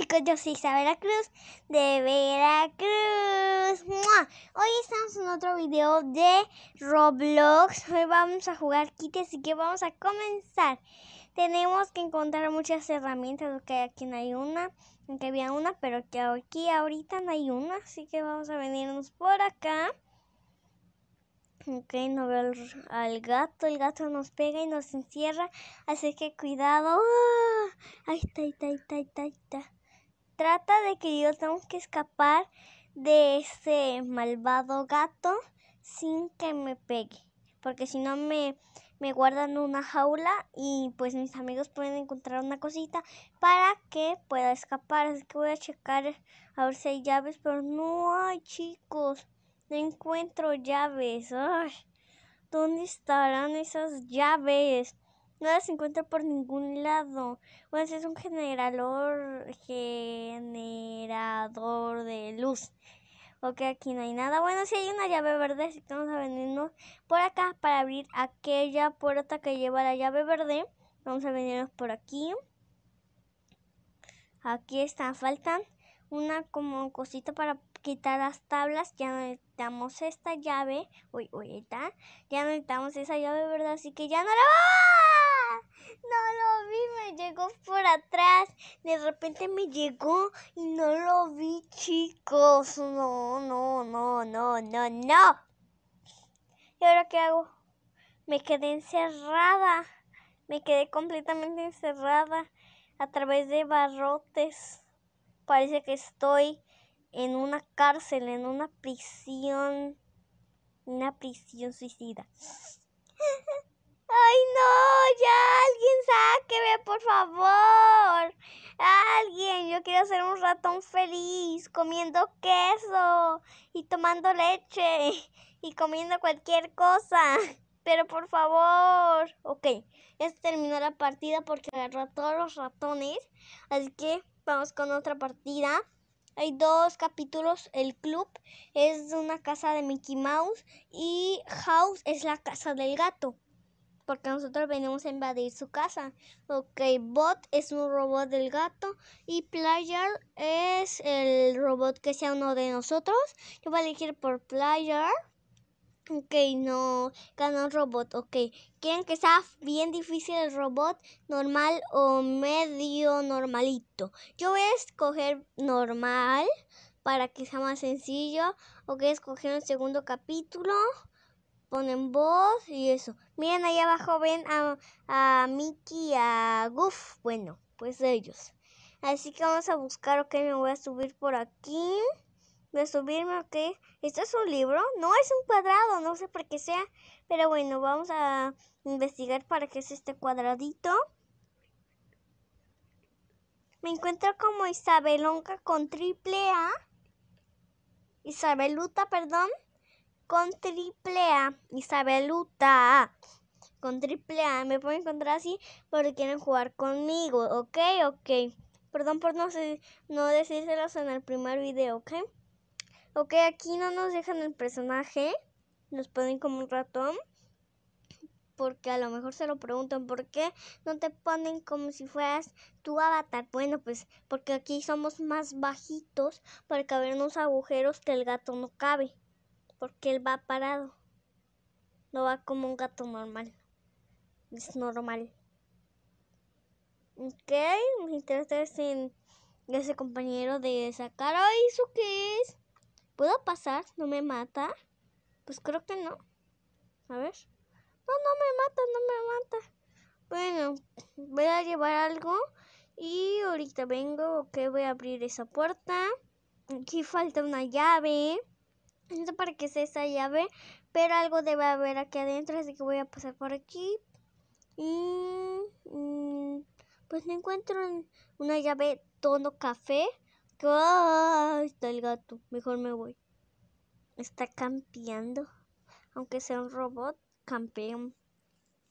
chicos, yo soy Isabela Cruz de Veracruz. Hoy estamos en otro video de Roblox. Hoy vamos a jugar kit, así que vamos a comenzar. Tenemos que encontrar muchas herramientas, que aquí no hay una, aunque había una, pero que aquí ahorita no hay una, así que vamos a venirnos por acá. Ok, no veo al, gato. El gato nos pega y nos encierra. Así que cuidado. ¡Ah! ahí está, ahí está, ahí está, ahí está trata de que yo tengo que escapar de ese malvado gato sin que me pegue. Porque si no me, me guardan una jaula y pues mis amigos pueden encontrar una cosita para que pueda escapar. Así que voy a checar a ver si hay llaves, pero no hay chicos. No encuentro llaves. ¿Dónde estarán esas llaves? no las encuentra por ningún lado. Bueno, es un generador, generador de luz. Ok, aquí no hay nada. Bueno, si hay una llave verde, así que vamos a venirnos por acá para abrir aquella puerta que lleva la llave verde. Vamos a venirnos por aquí. Aquí están, faltan una como cosita para quitar las tablas. Ya necesitamos esta llave. Uy, uy, está. Ya necesitamos esa llave, ¿verdad? Así que ya no la vamos. No lo vi, me llegó por atrás. De repente me llegó y no lo vi, chicos. No, no, no, no, no, no. ¿Y ahora qué hago? Me quedé encerrada. Me quedé completamente encerrada a través de barrotes. Parece que estoy en una cárcel, en una prisión. Una prisión suicida. ¡Ay, no! ¡Ya alguien sáqueme, por favor! ¡Alguien! Yo quiero ser un ratón feliz, comiendo queso y tomando leche y comiendo cualquier cosa. Pero por favor. Ok, es terminó la partida porque agarró a todos los ratones. Así que vamos con otra partida. Hay dos capítulos. El club es una casa de Mickey Mouse y House es la casa del gato porque nosotros venimos a invadir su casa. Ok, Bot es un robot del gato y Player es el robot que sea uno de nosotros. Yo voy a elegir por Player. Ok, no, ganó un robot, ok. Quieren que sea bien difícil el robot, normal o medio normalito. Yo voy a escoger normal para que sea más sencillo. Ok, escoger un segundo capítulo ponen voz y eso. Miren ahí abajo, ven a, a Mickey, a Goof. Bueno, pues ellos. Así que vamos a buscar, ok, me voy a subir por aquí. Voy a subirme, ok. ¿Esto es un libro? No, es un cuadrado, no sé por qué sea. Pero bueno, vamos a investigar para qué es este cuadradito. Me encuentro como Isabelonca con triple A. Isabeluta, perdón con triple A, Isabel Con triple A, me pueden encontrar así porque quieren jugar conmigo, ¿ok? Ok. Perdón por no, no decírselos en el primer video, ¿ok? Ok, aquí no nos dejan el personaje, nos ponen como un ratón. Porque a lo mejor se lo preguntan, ¿por qué no te ponen como si fueras tu avatar? Bueno, pues porque aquí somos más bajitos para caber unos agujeros que el gato no cabe porque él va parado. No va como un gato normal. Es normal. Ok, Me en ese compañero de sacar. ¿Y eso qué es! ¿Puedo pasar? ¿No me mata? Pues creo que no. A ver. No, no me mata, no me mata. Bueno, voy a llevar algo. Y ahorita vengo, ok, voy a abrir esa puerta. Aquí falta una llave. No para que sea esa llave, pero algo debe haber aquí adentro, así que voy a pasar por aquí. Mm, pues me encuentro una llave tono café. Ahí está el gato. Mejor me voy. Está campeando. Aunque sea un robot, campeón.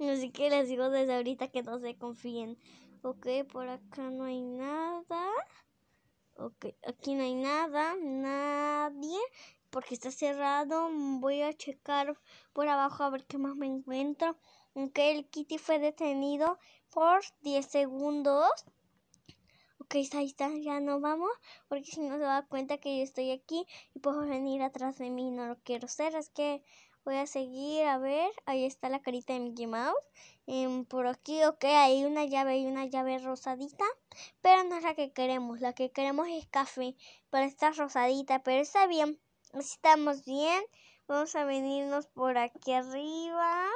Así que les digo desde ahorita que no se confíen. Ok, por acá no hay nada. Ok, aquí no hay nada. Nadie porque está cerrado. Voy a checar por abajo a ver qué más me encuentro. Aunque el Kitty fue detenido por 10 segundos. Ok, ahí está, ya no vamos, porque si no se da cuenta que yo estoy aquí y puedo venir atrás de mí, no lo quiero hacer, es que voy a seguir, a ver, ahí está la carita de Mickey Mouse, em, por aquí, ok, hay una llave, hay una llave rosadita, pero no es la que queremos, la que queremos es café, Para estar rosadita, pero está bien, Estamos bien. Vamos a venirnos por aquí arriba.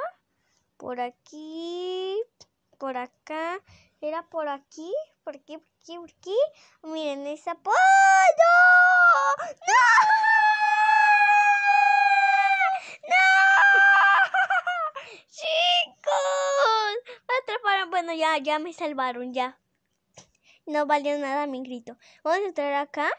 Por aquí. Por acá. Era por aquí. Por aquí, por aquí, por aquí. Miren esa. ¡Oh, no! ¡No! ¡No! ¡Chicos! Me atraparon. Bueno, ya, ya me salvaron, ya. No valió nada mi grito. Vamos a entrar acá.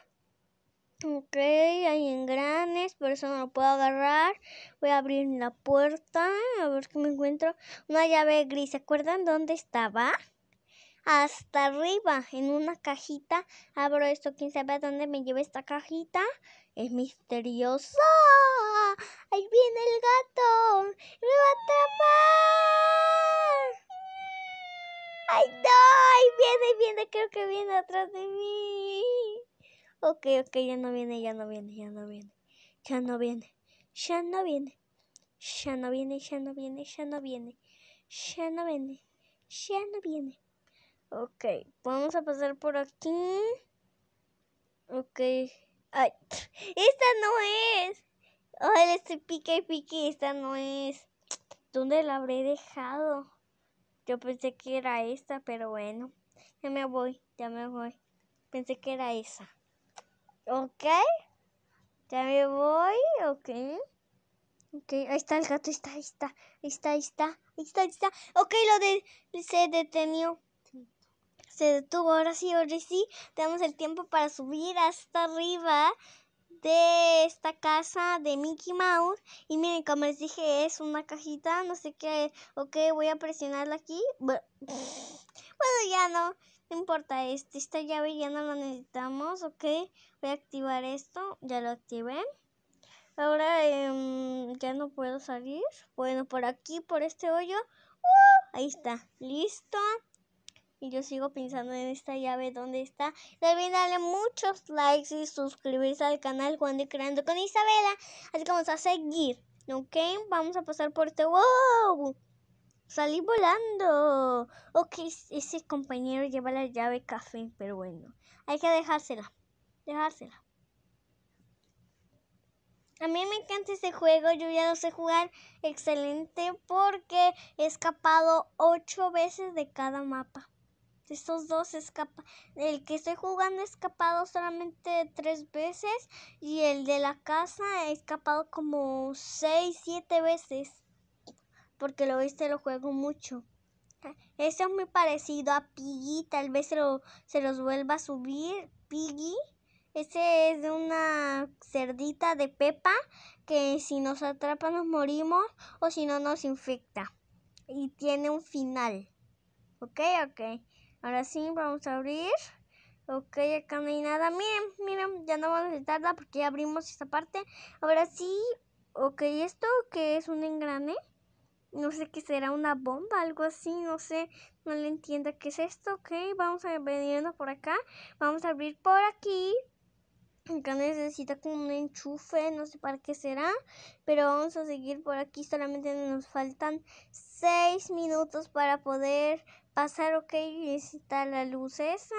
Ok, hay engranes, por eso no lo puedo agarrar. Voy a abrir la puerta, a ver qué me encuentro. Una llave gris, ¿se acuerdan dónde estaba? Hasta arriba, en una cajita. Abro esto, quién sabe a dónde me lleva esta cajita. Es misterioso. Ahí viene el gato. Me va a atrapar. Ay, no, ahí viene, viene, creo que viene atrás de mí. Ok, ok, ya no viene, ya no viene, ya no viene. Ya no viene. Ya no viene. Ya no viene, ya no viene, ya no viene. Ya no viene. Ya no viene. Ok, vamos a pasar por aquí. Ok. Ay, esta no es. Ay, este pique pique, esta no es. ¿Dónde la habré dejado? Yo pensé que era esta, pero bueno. Ya me voy, ya me voy. Pensé que era esa. Ok. Ya me voy. Ok. Ok, ahí está el gato, ahí está, ahí está, ahí está, ahí está, ahí está, está. Ok, lo de se detenió. Se detuvo, ahora sí, ahora sí. Tenemos el tiempo para subir hasta arriba de esta casa de Mickey Mouse. Y miren, como les dije, es una cajita, no sé qué. Es. Ok, voy a presionarla aquí. Bueno, ya no. No importa, este, esta llave ya no la necesitamos, ok. Voy a activar esto, ya lo activé. Ahora em, ya no puedo salir. Bueno, por aquí, por este hoyo. ¡Uh! Ahí está, listo. Y yo sigo pensando en esta llave donde está. también darle muchos likes y suscribirse al canal cuando de Creando con Isabela. Así que vamos a seguir. ¿Ok? Vamos a pasar por este. ¡Wow! Salí volando. Ok, ese compañero lleva la llave café, pero bueno, hay que dejársela. Dejársela. A mí me encanta este juego, yo ya lo sé jugar excelente porque he escapado ocho veces de cada mapa. De estos dos escapa, el que estoy jugando he escapado solamente tres veces y el de la casa he escapado como seis, siete veces porque lo viste lo juego mucho. Este es muy parecido a Piggy, tal vez se, se los vuelva a subir. Piggy, ese es de una cerdita de Pepa que si nos atrapa nos morimos o si no nos infecta. Y tiene un final. Ok, ok. Ahora sí, vamos a abrir. Ok, acá no hay nada. Miren, miren, ya no vamos a necesitarla porque ya abrimos esta parte. Ahora sí, ok, esto que es un engrane no sé qué será una bomba, algo así, no sé, no le entiendo qué es esto, ok, vamos a ir veniendo por acá, vamos a abrir por aquí, acá necesita como un enchufe, no sé para qué será, pero vamos a seguir por aquí, solamente nos faltan 6 minutos para poder pasar, ok, necesita la luz esa,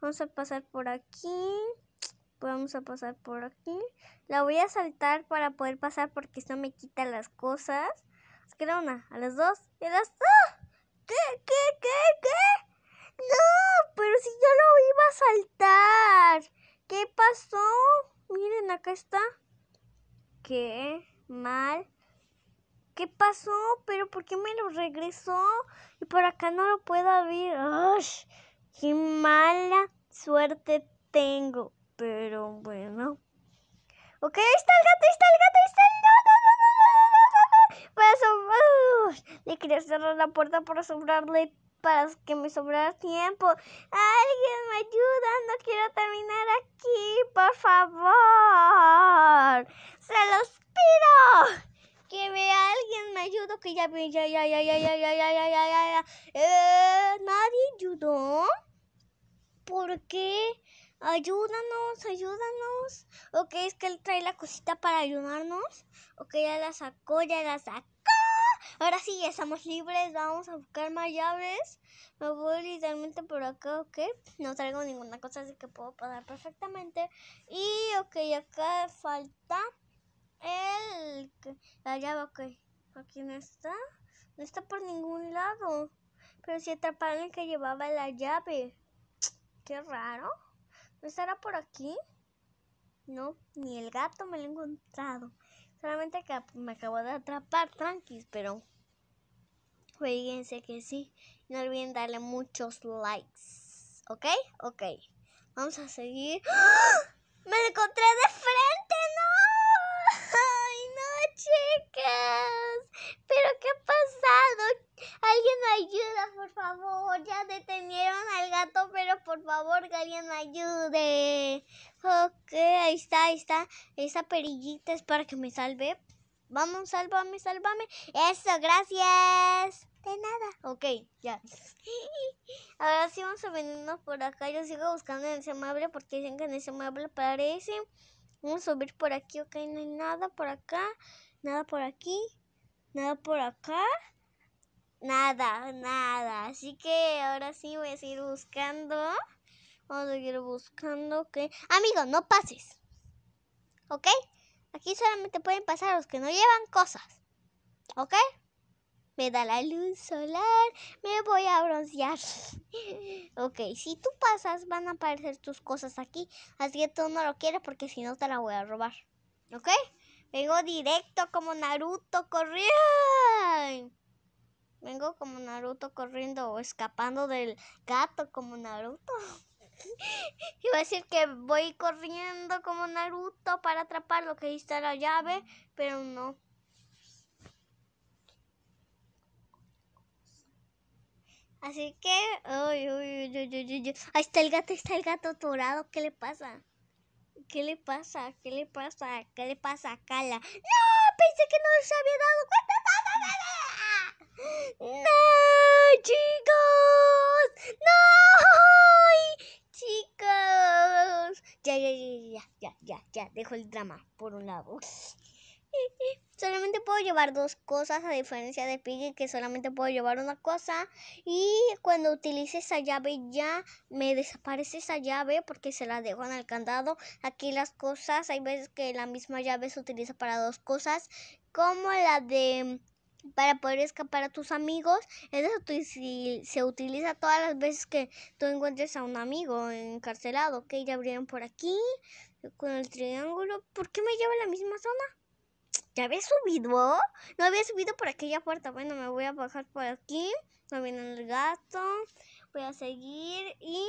vamos a pasar por aquí, vamos a pasar por aquí, la voy a saltar para poder pasar porque esto me quita las cosas, es una, a las dos, ¡ah! ¿Qué, qué, qué, qué? No, pero si yo lo iba a saltar. ¿Qué pasó? Miren, acá está. Qué mal. ¿Qué pasó? ¿Pero por qué me lo regresó? Y por acá no lo puedo abrir. ¡Ay! ¡Qué mala suerte tengo! Pero bueno. Ok, ahí está el gato, ahí está el gato, ahí está el gato. Voy Le quería cerrar la puerta para sobrarle para que me sobrara tiempo. Alguien me ayuda, no quiero terminar aquí, por favor. Se los pido. Que me, alguien me ayude, que ya, ya, ya, ya, ya, ya, ya, ya, Nadie ayudó. ¿Por qué? ayúdanos, ayúdanos. Ok, es que él trae la cosita para ayudarnos. Ok, ya la sacó, ya la sacó. Ahora sí, ya estamos libres, vamos a buscar más llaves. Me voy literalmente por acá, ok. No traigo ninguna cosa, así que puedo pasar perfectamente. Y, ok, acá falta el, la llave, ok. Aquí no está. No está por ningún lado. Pero si sí atraparon el que llevaba la llave. Qué raro. ¿No estará por aquí? No, ni el gato me lo he encontrado. Solamente que me acabo de atrapar, tranquis, pero fíjense que sí. No olviden darle muchos likes. ¿Ok? Ok. Vamos a seguir. ¡Ah! ¡Me encontré de frente! chicas. ¿Pero qué ha pasado? Alguien ayuda, por favor. Ya detenieron al gato, pero por favor que alguien ayude. Ok, ahí está, ahí está. Esa perillita es para que me salve. Vamos, sálvame, sálvame. Eso, gracias. De nada. Ok, ya. Ahora sí vamos a venirnos por acá. Yo sigo buscando en ese mueble porque dicen que en ese mueble aparece. Vamos a subir por aquí, ok, no hay nada por acá nada por aquí, nada por acá, nada, nada. Así que ahora sí voy a seguir buscando. Vamos a seguir buscando que... Amigo, no pases. ¿Ok? Aquí solamente pueden pasar los que no llevan cosas. ¿Ok? Me da la luz solar, me voy a broncear. ok, si tú pasas van a aparecer tus cosas aquí. Así que tú no lo quieres porque si no te la voy a robar. ¿Ok? Vengo directo como Naruto corriendo. Vengo como Naruto corriendo o escapando del gato como Naruto. Iba a decir que voy corriendo como Naruto para atrapar lo que está la llave, pero no. Así que, ay, ahí está el gato, ahí está el gato dorado! ¿qué le pasa? ¿Qué le pasa? ¿Qué le pasa? ¿Qué le pasa a Kala? ¡No! Pensé que no se había dado cuenta. ¡No, chicos! ¡No! ¡Chicos! Ya, ya, ya, ya, ya, ya, ya. Dejo el drama por un lado. solamente puedo llevar dos cosas, a diferencia de Piggy que solamente puedo llevar una cosa. Y cuando utilice esa llave ya me desaparece esa llave porque se la dejo en el candado. Aquí las cosas, hay veces que la misma llave se utiliza para dos cosas, como la de para poder escapar a tus amigos. Eso se utiliza todas las veces que tú encuentres a un amigo encarcelado. que ya abrieron por aquí con el triángulo. ¿Por qué me lleva la misma zona? ¿Ya había subido? No había subido por aquella puerta. Bueno, me voy a bajar por aquí. No viene el gato. Voy a seguir y...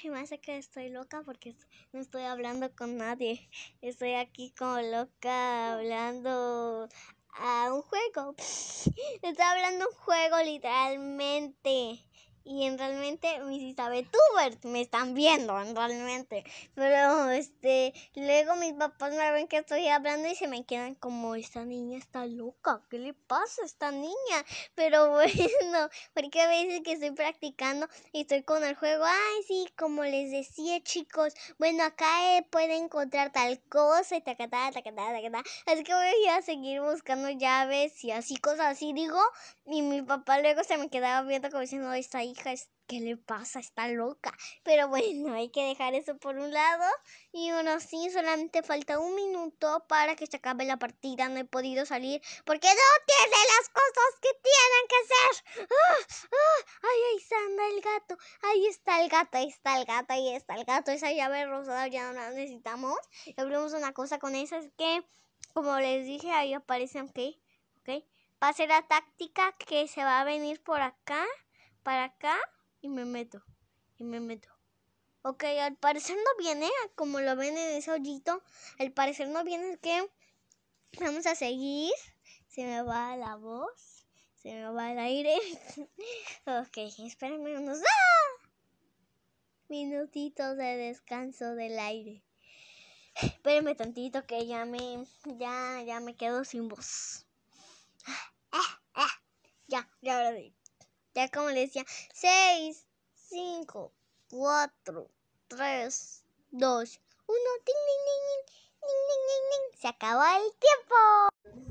Y me hace que estoy loca porque no estoy hablando con nadie. Estoy aquí como loca hablando a un juego. Estoy hablando un juego literalmente y en realmente mis Isabetubers me están viendo, en realmente. Pero este, luego mis papás me ven que estoy hablando y se me quedan como, esta niña está loca, ¿qué le pasa a esta niña? Pero bueno, porque a veces que estoy practicando y estoy con el juego, ay sí, como les decía chicos, bueno acá eh, puede encontrar tal cosa y tacatá, tacatá, tacatá. Así que voy a seguir buscando llaves y así cosas así, digo, y mi papá luego se me quedaba viendo como diciendo, esta hija, ¿qué le pasa? Está loca. Pero bueno, hay que dejar eso por un lado. Y bueno, sí, solamente falta un minuto para que se acabe la partida. No he podido salir porque no tiene las cosas que tienen que hacer. ¡Ah! ¡Ah! ¡Ay, ahí anda el gato! Ahí está el gato, ahí está el gato, ahí está el gato. Esa llave rosada ya no la necesitamos. Y abrimos una cosa con esa, es que, como les dije, ahí aparecen ok, ok va a ser la táctica que se va a venir por acá, para acá y me meto, y me meto. Ok, al parecer no viene, como lo ven en ese hoyito, al parecer no viene, es que vamos a seguir. Se me va la voz, se me va el aire. ok, espérenme unos ¡Ah! minutitos de descanso del aire. Espérenme tantito que ya me, ya me quedo sin voz. Ya, ya lo Ya como le decía, 6, 5, 4, 3, 2, 1, ting, ting, se acabó el tiempo.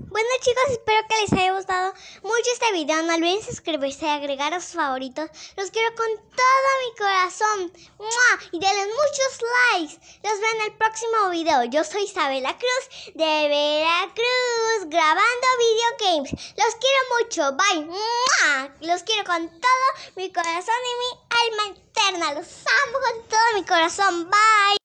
Bueno chicos, espero que les haya gustado mucho este video. No olviden suscribirse y agregar a sus favoritos. Los quiero con todo mi corazón. ¡Mua! Y denle muchos likes. Los veo en el próximo video. Yo soy Isabela Cruz de Veracruz, grabando video games Los quiero mucho. Bye. ¡Mua! Los quiero con todo mi corazón y mi alma eterna. Los amo con todo mi corazón. Bye.